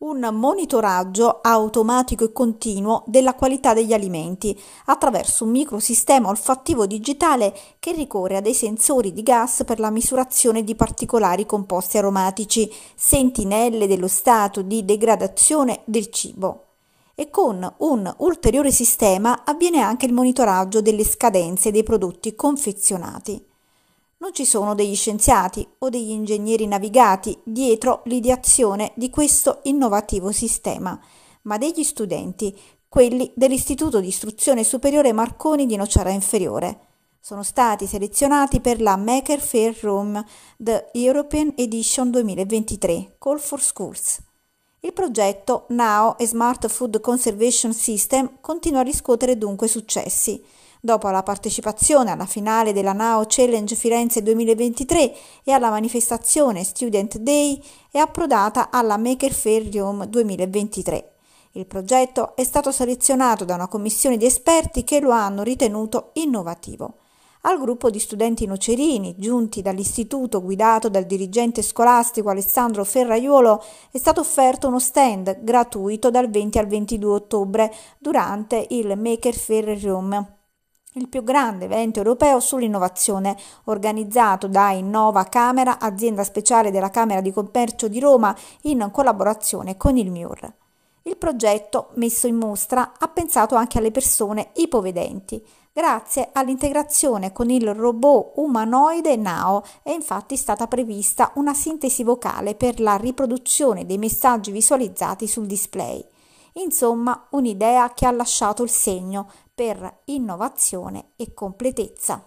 un monitoraggio automatico e continuo della qualità degli alimenti attraverso un microsistema olfattivo digitale che ricorre a dei sensori di gas per la misurazione di particolari composti aromatici, sentinelle dello stato di degradazione del cibo. E con un ulteriore sistema avviene anche il monitoraggio delle scadenze dei prodotti confezionati non ci sono degli scienziati o degli ingegneri navigati dietro l'ideazione di questo innovativo sistema, ma degli studenti, quelli dell'Istituto di Istruzione Superiore Marconi di Nocera Inferiore. Sono stati selezionati per la Maker Fair Room The European Edition 2023 Call for Schools. Il progetto Now e Smart Food Conservation System continua a riscuotere dunque successi. Dopo la partecipazione alla finale della NAO Challenge Firenze 2023 e alla manifestazione Student Day, è approdata alla Maker Fair Room 2023. Il progetto è stato selezionato da una commissione di esperti che lo hanno ritenuto innovativo. Al gruppo di studenti nocerini, giunti dall'istituto guidato dal dirigente scolastico Alessandro Ferraiuolo, è stato offerto uno stand gratuito dal 20 al 22 ottobre durante il Maker Fair Room il più grande evento europeo sull'innovazione, organizzato da Innova Camera, azienda speciale della Camera di Commercio di Roma, in collaborazione con il MIUR. Il progetto, messo in mostra, ha pensato anche alle persone ipovedenti, grazie all'integrazione con il robot umanoide NAO è infatti stata prevista una sintesi vocale per la riproduzione dei messaggi visualizzati sul display. Insomma, un'idea che ha lasciato il segno per innovazione e completezza.